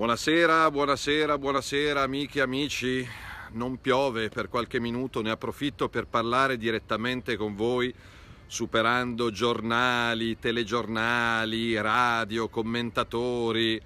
Buonasera, buonasera, buonasera amiche e amici. Non piove per qualche minuto, ne approfitto per parlare direttamente con voi, superando giornali, telegiornali, radio, commentatori,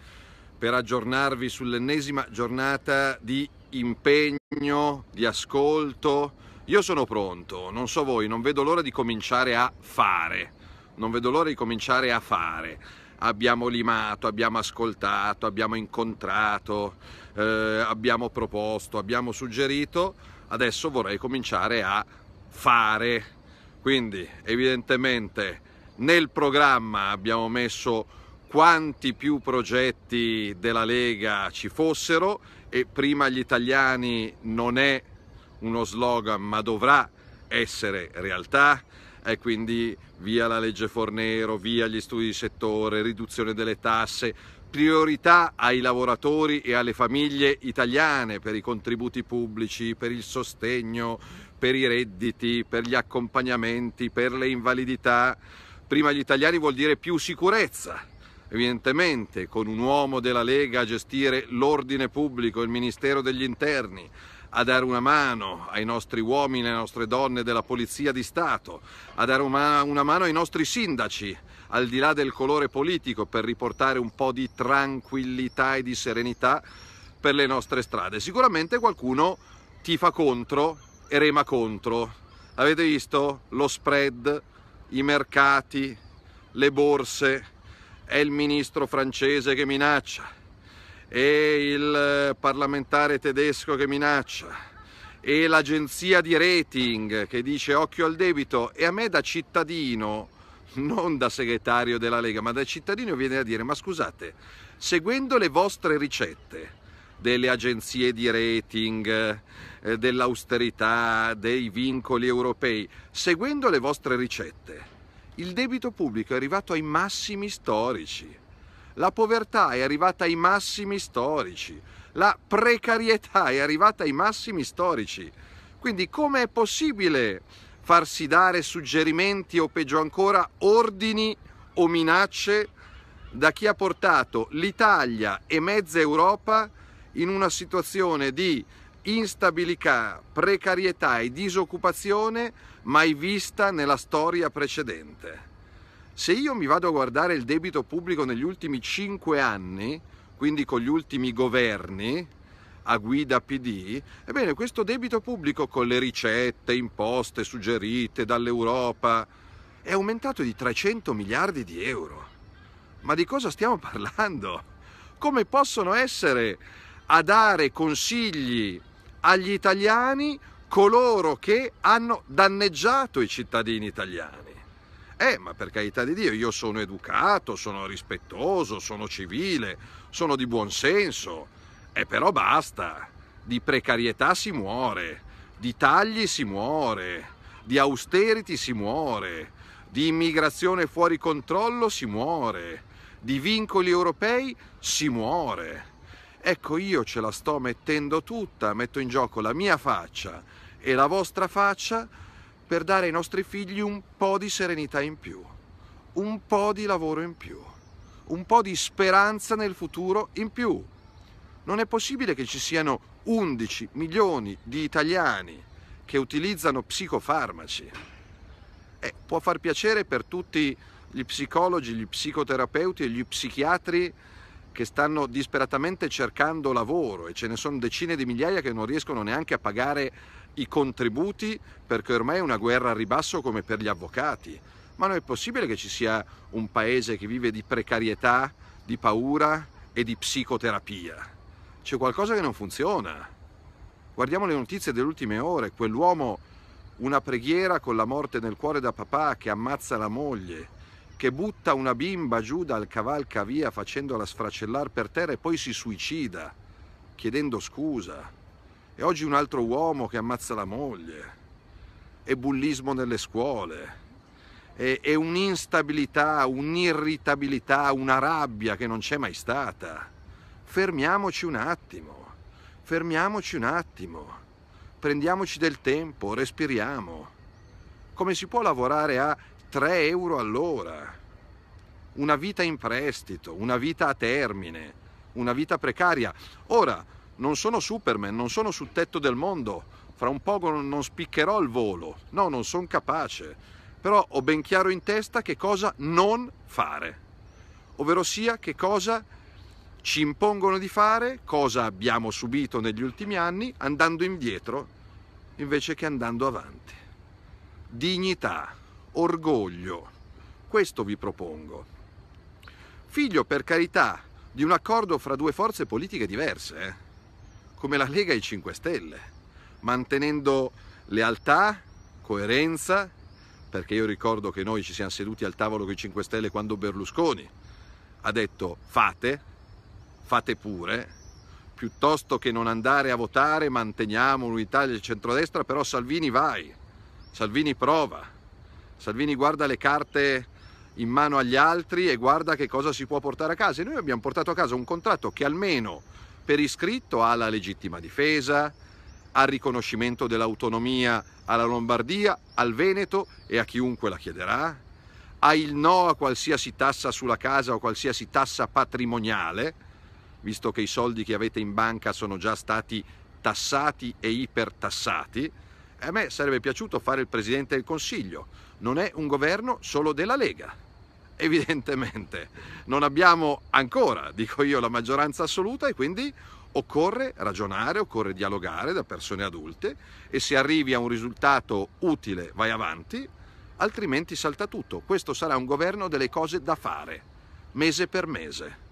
per aggiornarvi sull'ennesima giornata di impegno, di ascolto. Io sono pronto, non so voi, non vedo l'ora di cominciare a fare. Non vedo l'ora di cominciare a fare abbiamo limato, abbiamo ascoltato, abbiamo incontrato, eh, abbiamo proposto, abbiamo suggerito, adesso vorrei cominciare a fare. Quindi evidentemente nel programma abbiamo messo quanti più progetti della Lega ci fossero e prima gli italiani non è uno slogan ma dovrà essere realtà e quindi via la legge Fornero, via gli studi di settore, riduzione delle tasse, priorità ai lavoratori e alle famiglie italiane per i contributi pubblici, per il sostegno, per i redditi, per gli accompagnamenti, per le invalidità. Prima gli italiani vuol dire più sicurezza. Evidentemente con un uomo della Lega a gestire l'ordine pubblico, il Ministero degli Interni, a dare una mano ai nostri uomini, e alle nostre donne della Polizia di Stato, a dare una, una mano ai nostri sindaci, al di là del colore politico, per riportare un po' di tranquillità e di serenità per le nostre strade. Sicuramente qualcuno tifa contro e rema contro. Avete visto lo spread, i mercati, le borse, è il ministro francese che minaccia e il parlamentare tedesco che minaccia e l'agenzia di rating che dice occhio al debito e a me da cittadino, non da segretario della Lega, ma da cittadino viene a dire ma scusate, seguendo le vostre ricette delle agenzie di rating, eh, dell'austerità, dei vincoli europei, seguendo le vostre ricette, il debito pubblico è arrivato ai massimi storici la povertà è arrivata ai massimi storici, la precarietà è arrivata ai massimi storici. Quindi come è possibile farsi dare suggerimenti o peggio ancora ordini o minacce da chi ha portato l'Italia e mezza Europa in una situazione di instabilità, precarietà e disoccupazione mai vista nella storia precedente. Se io mi vado a guardare il debito pubblico negli ultimi 5 anni, quindi con gli ultimi governi a guida PD, ebbene questo debito pubblico con le ricette imposte, suggerite dall'Europa, è aumentato di 300 miliardi di euro. Ma di cosa stiamo parlando? Come possono essere a dare consigli agli italiani coloro che hanno danneggiato i cittadini italiani? Eh, ma per carità di Dio, io sono educato, sono rispettoso, sono civile, sono di buon senso. Eh, però basta. Di precarietà si muore, di tagli si muore, di austerity si muore, di immigrazione fuori controllo si muore, di vincoli europei si muore. Ecco, io ce la sto mettendo tutta, metto in gioco la mia faccia e la vostra faccia per dare ai nostri figli un po' di serenità in più, un po' di lavoro in più, un po' di speranza nel futuro in più. Non è possibile che ci siano 11 milioni di italiani che utilizzano psicofarmaci. Eh, può far piacere per tutti gli psicologi, gli psicoterapeuti e gli psichiatri che stanno disperatamente cercando lavoro e ce ne sono decine di migliaia che non riescono neanche a pagare i contributi perché ormai è una guerra a ribasso come per gli avvocati. Ma non è possibile che ci sia un paese che vive di precarietà, di paura e di psicoterapia. C'è qualcosa che non funziona. Guardiamo le notizie delle ultime ore, quell'uomo, una preghiera con la morte nel cuore da papà che ammazza la moglie, che butta una bimba giù dal cavalcavia facendola sfracellare per terra e poi si suicida, chiedendo scusa. E oggi un altro uomo che ammazza la moglie, e bullismo nelle scuole, e, e un'instabilità, un'irritabilità, una rabbia che non c'è mai stata. Fermiamoci un attimo, fermiamoci un attimo, prendiamoci del tempo, respiriamo. Come si può lavorare a 3 euro all'ora? Una vita in prestito, una vita a termine, una vita precaria. Ora, non sono Superman, non sono sul tetto del mondo, fra un poco non spiccherò il volo, no, non sono capace, però ho ben chiaro in testa che cosa non fare, ovvero sia che cosa ci impongono di fare, cosa abbiamo subito negli ultimi anni, andando indietro invece che andando avanti. Dignità, orgoglio, questo vi propongo. Figlio, per carità, di un accordo fra due forze politiche diverse. Eh? come la Lega e i 5 Stelle, mantenendo lealtà, coerenza, perché io ricordo che noi ci siamo seduti al tavolo con i 5 Stelle quando Berlusconi ha detto fate, fate pure, piuttosto che non andare a votare manteniamo l'unità del centrodestra, però Salvini vai, Salvini prova, Salvini guarda le carte in mano agli altri e guarda che cosa si può portare a casa. E noi abbiamo portato a casa un contratto che almeno per iscritto alla legittima difesa, al riconoscimento dell'autonomia alla Lombardia, al Veneto e a chiunque la chiederà, ha il no a qualsiasi tassa sulla casa o qualsiasi tassa patrimoniale, visto che i soldi che avete in banca sono già stati tassati e ipertassati. A me sarebbe piaciuto fare il Presidente del Consiglio, non è un governo solo della Lega evidentemente non abbiamo ancora, dico io, la maggioranza assoluta e quindi occorre ragionare, occorre dialogare da persone adulte e se arrivi a un risultato utile vai avanti, altrimenti salta tutto. Questo sarà un governo delle cose da fare, mese per mese.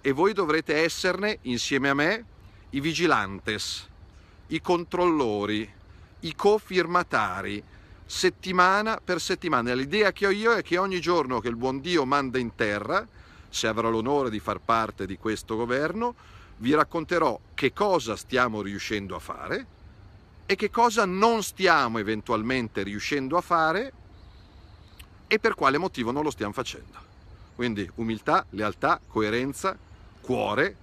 E voi dovrete esserne, insieme a me, i vigilantes, i controllori, i cofirmatari, settimana per settimana. L'idea che ho io è che ogni giorno che il buon Dio manda in terra, se avrò l'onore di far parte di questo governo, vi racconterò che cosa stiamo riuscendo a fare e che cosa non stiamo eventualmente riuscendo a fare e per quale motivo non lo stiamo facendo. Quindi umiltà, lealtà, coerenza, cuore,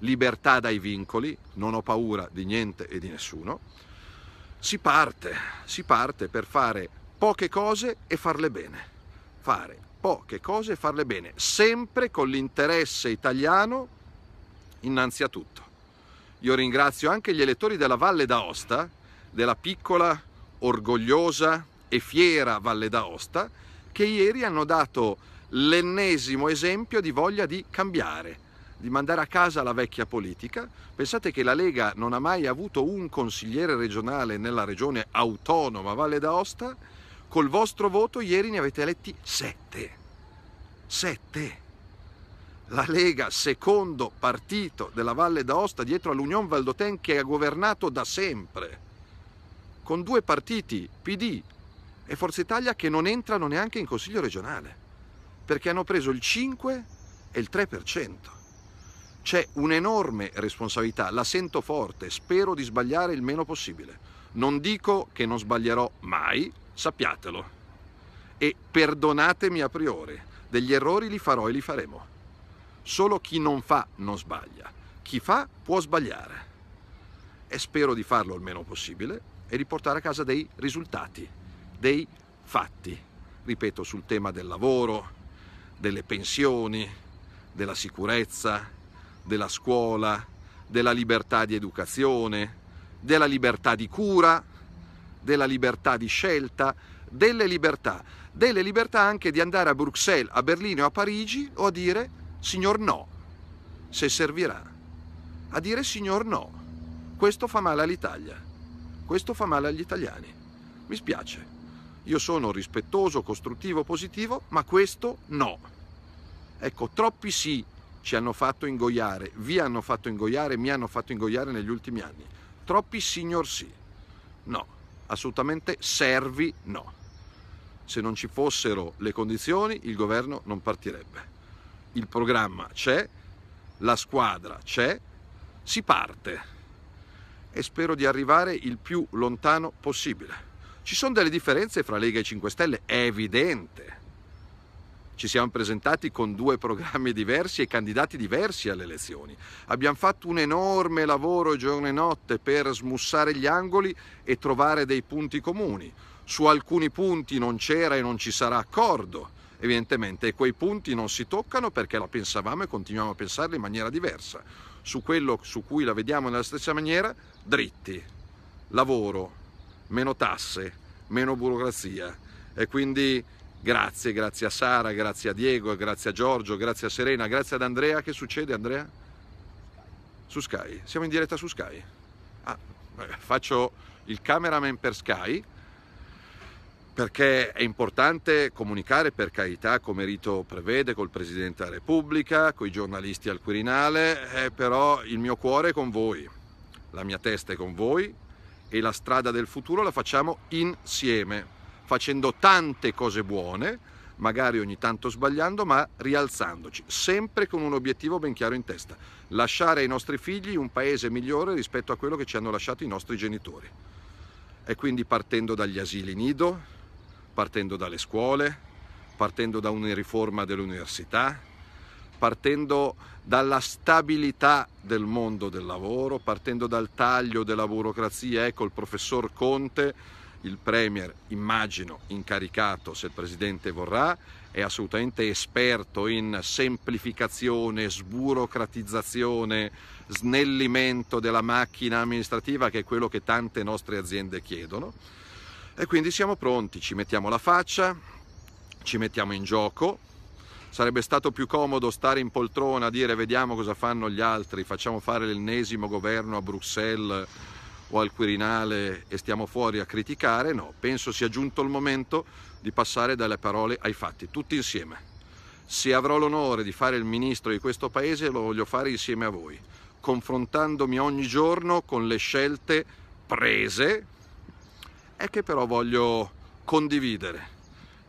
libertà dai vincoli, non ho paura di niente e di nessuno si parte, si parte per fare poche cose e farle bene. Fare poche cose e farle bene, sempre con l'interesse italiano innanzitutto. Io ringrazio anche gli elettori della Valle d'Aosta, della piccola, orgogliosa e fiera Valle d'Aosta, che ieri hanno dato l'ennesimo esempio di voglia di cambiare, di mandare a casa la vecchia politica. Pensate che la Lega non ha mai avuto un consigliere regionale nella regione autonoma Valle d'Aosta. Col vostro voto ieri ne avete eletti sette. Sette. La Lega, secondo partito della Valle d'Aosta dietro all'Union Valdoten che ha governato da sempre, con due partiti, PD e Forza Italia, che non entrano neanche in Consiglio regionale, perché hanno preso il 5 e il 3%. C'è un'enorme responsabilità, la sento forte, spero di sbagliare il meno possibile. Non dico che non sbaglierò mai, sappiatelo. E perdonatemi a priori, degli errori li farò e li faremo. Solo chi non fa non sbaglia, chi fa può sbagliare. E spero di farlo il meno possibile e di portare a casa dei risultati, dei fatti, ripeto, sul tema del lavoro, delle pensioni, della sicurezza, della scuola, della libertà di educazione, della libertà di cura, della libertà di scelta, delle libertà, delle libertà anche di andare a Bruxelles, a Berlino o a Parigi o a dire signor no, se servirà, a dire signor no. Questo fa male all'Italia, questo fa male agli italiani. Mi spiace, io sono rispettoso, costruttivo, positivo, ma questo no. Ecco, troppi sì ci hanno fatto ingoiare, vi hanno fatto ingoiare, mi hanno fatto ingoiare negli ultimi anni. Troppi signor sì, no, assolutamente servi no. Se non ci fossero le condizioni il governo non partirebbe. Il programma c'è, la squadra c'è, si parte e spero di arrivare il più lontano possibile. Ci sono delle differenze fra Lega e 5 Stelle, è evidente ci siamo presentati con due programmi diversi e candidati diversi alle elezioni. Abbiamo fatto un enorme lavoro giorno e notte per smussare gli angoli e trovare dei punti comuni. Su alcuni punti non c'era e non ci sarà accordo, evidentemente, e quei punti non si toccano perché la pensavamo e continuiamo a pensarla in maniera diversa. Su quello su cui la vediamo nella stessa maniera, dritti, lavoro, meno tasse, meno burocrazia. E quindi Grazie, grazie a Sara, grazie a Diego, grazie a Giorgio, grazie a Serena, grazie ad Andrea. Che succede Andrea? Su Sky, siamo in diretta su Sky. Ah, faccio il cameraman per Sky perché è importante comunicare per carità come rito prevede col Presidente della Repubblica, con i giornalisti al Quirinale, eh, però il mio cuore è con voi, la mia testa è con voi e la strada del futuro la facciamo insieme facendo tante cose buone, magari ogni tanto sbagliando, ma rialzandoci, sempre con un obiettivo ben chiaro in testa, lasciare ai nostri figli un paese migliore rispetto a quello che ci hanno lasciato i nostri genitori. E quindi partendo dagli asili nido, partendo dalle scuole, partendo da una riforma dell'università, partendo dalla stabilità del mondo del lavoro, partendo dal taglio della burocrazia, ecco il professor Conte il Premier, immagino, incaricato se il Presidente vorrà, è assolutamente esperto in semplificazione, sburocratizzazione, snellimento della macchina amministrativa che è quello che tante nostre aziende chiedono. E quindi siamo pronti, ci mettiamo la faccia, ci mettiamo in gioco. Sarebbe stato più comodo stare in poltrona a dire vediamo cosa fanno gli altri, facciamo fare l'ennesimo governo a Bruxelles o al Quirinale e stiamo fuori a criticare, no, penso sia giunto il momento di passare dalle parole ai fatti, tutti insieme. Se avrò l'onore di fare il ministro di questo paese lo voglio fare insieme a voi, confrontandomi ogni giorno con le scelte prese e che però voglio condividere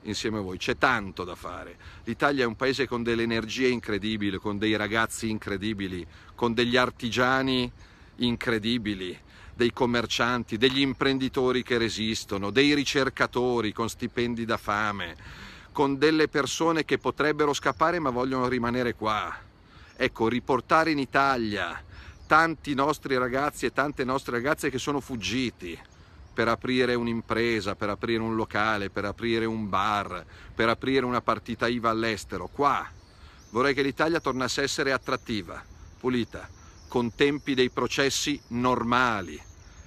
insieme a voi. C'è tanto da fare. L'Italia è un paese con delle energie incredibili, con dei ragazzi incredibili, con degli artigiani incredibili, dei commercianti, degli imprenditori che resistono, dei ricercatori con stipendi da fame, con delle persone che potrebbero scappare ma vogliono rimanere qua. Ecco, riportare in Italia tanti nostri ragazzi e tante nostre ragazze che sono fuggiti per aprire un'impresa, per aprire un locale, per aprire un bar, per aprire una partita IVA all'estero, qua. Vorrei che l'Italia tornasse a essere attrattiva, pulita, con tempi dei processi normali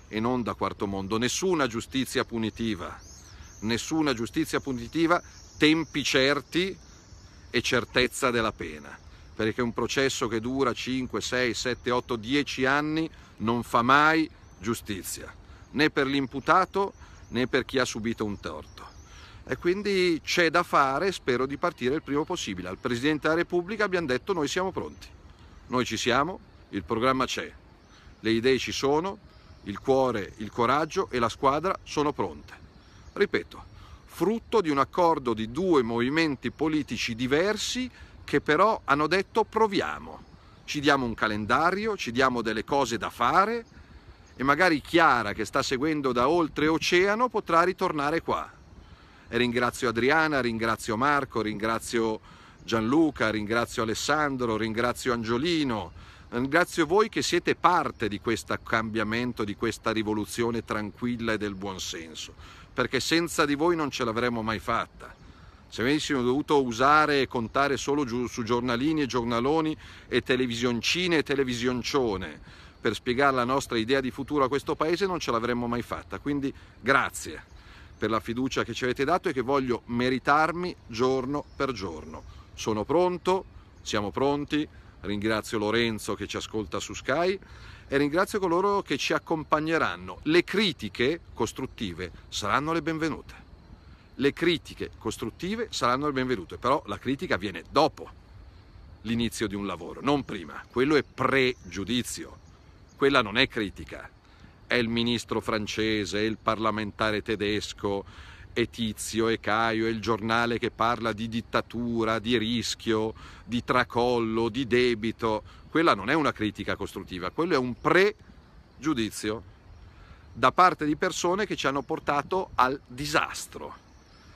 e non da quarto mondo, nessuna giustizia punitiva, nessuna giustizia punitiva, tempi certi e certezza della pena, perché un processo che dura 5, 6, 7, 8, 10 anni non fa mai giustizia, né per l'imputato né per chi ha subito un torto. E quindi c'è da fare, spero di partire il prima possibile. Al Presidente della Repubblica abbiamo detto noi siamo pronti, noi ci siamo, il programma c'è, le idee ci sono, il cuore, il coraggio e la squadra sono pronte. Ripeto, frutto di un accordo di due movimenti politici diversi che però hanno detto proviamo, ci diamo un calendario, ci diamo delle cose da fare e magari Chiara che sta seguendo da oltre oceano potrà ritornare qua. E ringrazio Adriana, ringrazio Marco, ringrazio Gianluca, ringrazio Alessandro, ringrazio Angiolino, Ringrazio voi che siete parte di questo cambiamento, di questa rivoluzione tranquilla e del buonsenso, perché senza di voi non ce l'avremmo mai fatta. Se avessimo dovuto usare e contare solo su giornalini e giornaloni e televisioncine e televisioncione per spiegare la nostra idea di futuro a questo paese non ce l'avremmo mai fatta. Quindi grazie per la fiducia che ci avete dato e che voglio meritarmi giorno per giorno. Sono pronto, siamo pronti, ringrazio Lorenzo che ci ascolta su Sky e ringrazio coloro che ci accompagneranno. Le critiche costruttive saranno le benvenute. Le critiche costruttive saranno le benvenute, però la critica viene dopo l'inizio di un lavoro, non prima. Quello è pregiudizio, quella non è critica. È il ministro francese, è il parlamentare tedesco, e Tizio e Caio e il giornale che parla di dittatura, di rischio, di tracollo, di debito. Quella non è una critica costruttiva, quello è un pregiudizio da parte di persone che ci hanno portato al disastro.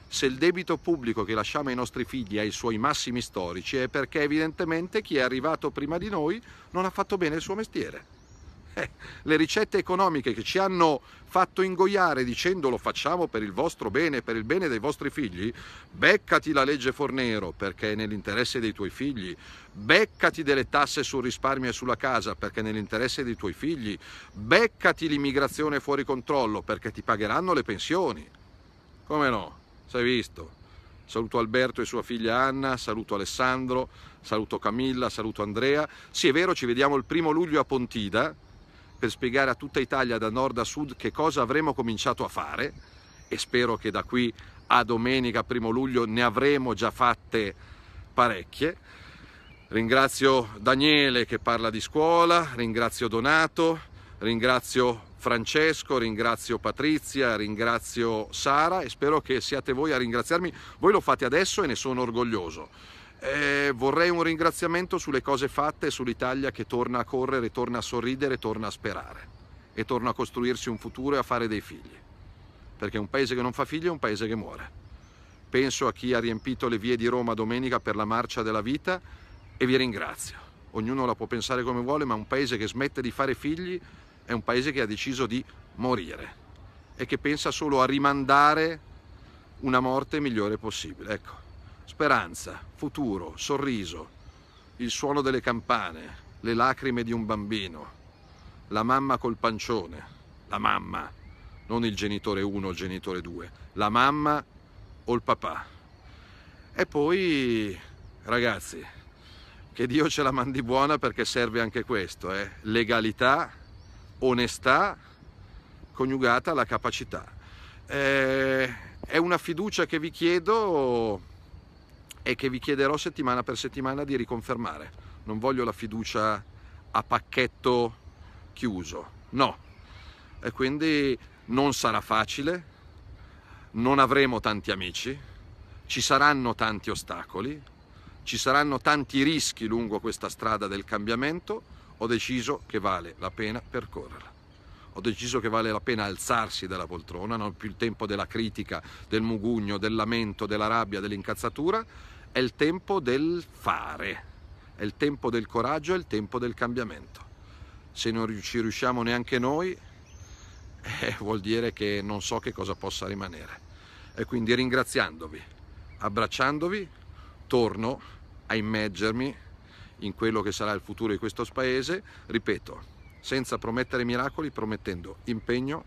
Se il debito pubblico che lasciamo ai nostri figli ha i suoi massimi storici è perché evidentemente chi è arrivato prima di noi non ha fatto bene il suo mestiere. le ricette economiche che ci hanno fatto ingoiare dicendo lo facciamo per il vostro bene, per il bene dei vostri figli, beccati la legge Fornero perché è nell'interesse dei tuoi figli, beccati delle tasse sul risparmio e sulla casa perché è nell'interesse dei tuoi figli, beccati l'immigrazione fuori controllo perché ti pagheranno le pensioni. Come no? Sei visto? Saluto Alberto e sua figlia Anna, saluto Alessandro, saluto Camilla, saluto Andrea. Sì, è vero, ci vediamo il primo luglio a Pontida per spiegare a tutta Italia da nord a sud che cosa avremo cominciato a fare e spero che da qui a domenica primo luglio ne avremo già fatte parecchie. Ringrazio Daniele che parla di scuola, ringrazio Donato, ringrazio Francesco, ringrazio Patrizia, ringrazio Sara e spero che siate voi a ringraziarmi. Voi lo fate adesso e ne sono orgoglioso. Eh, vorrei un ringraziamento sulle cose fatte e sull'Italia che torna a correre, torna a sorridere, torna a sperare e torna a costruirsi un futuro e a fare dei figli. Perché un paese che non fa figli è un paese che muore. Penso a chi ha riempito le vie di Roma domenica per la marcia della vita e vi ringrazio. Ognuno la può pensare come vuole, ma un paese che smette di fare figli è un paese che ha deciso di morire e che pensa solo a rimandare una morte migliore possibile. Ecco. Speranza, futuro, sorriso, il suono delle campane, le lacrime di un bambino, la mamma col pancione, la mamma, non il genitore 1 o il genitore 2, la mamma o il papà. E poi, ragazzi, che Dio ce la mandi buona perché serve anche questo, eh? legalità, onestà, coniugata alla capacità. Eh, è una fiducia che vi chiedo e che vi chiederò settimana per settimana di riconfermare. Non voglio la fiducia a pacchetto chiuso, no. E quindi non sarà facile, non avremo tanti amici, ci saranno tanti ostacoli, ci saranno tanti rischi lungo questa strada del cambiamento, ho deciso che vale la pena percorrerla. Ho deciso che vale la pena alzarsi dalla poltrona, non più il tempo della critica, del mugugno, del lamento, della rabbia, dell'incazzatura è il tempo del fare, è il tempo del coraggio, è il tempo del cambiamento. Se non ci riusciamo neanche noi, eh, vuol dire che non so che cosa possa rimanere. E quindi ringraziandovi, abbracciandovi, torno a immergermi in quello che sarà il futuro di questo paese, ripeto, senza promettere miracoli, promettendo impegno,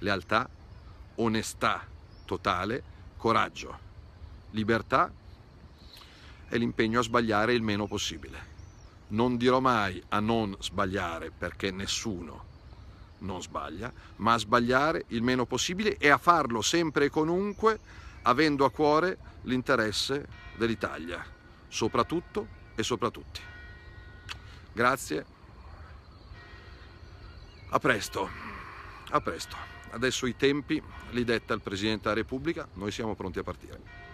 lealtà, onestà totale, coraggio, libertà è l'impegno a sbagliare il meno possibile. Non dirò mai a non sbagliare perché nessuno non sbaglia, ma a sbagliare il meno possibile e a farlo sempre e comunque avendo a cuore l'interesse dell'Italia, soprattutto e soprattutto. Grazie. A presto. A presto. Adesso i tempi li detta il Presidente della Repubblica, noi siamo pronti a partire.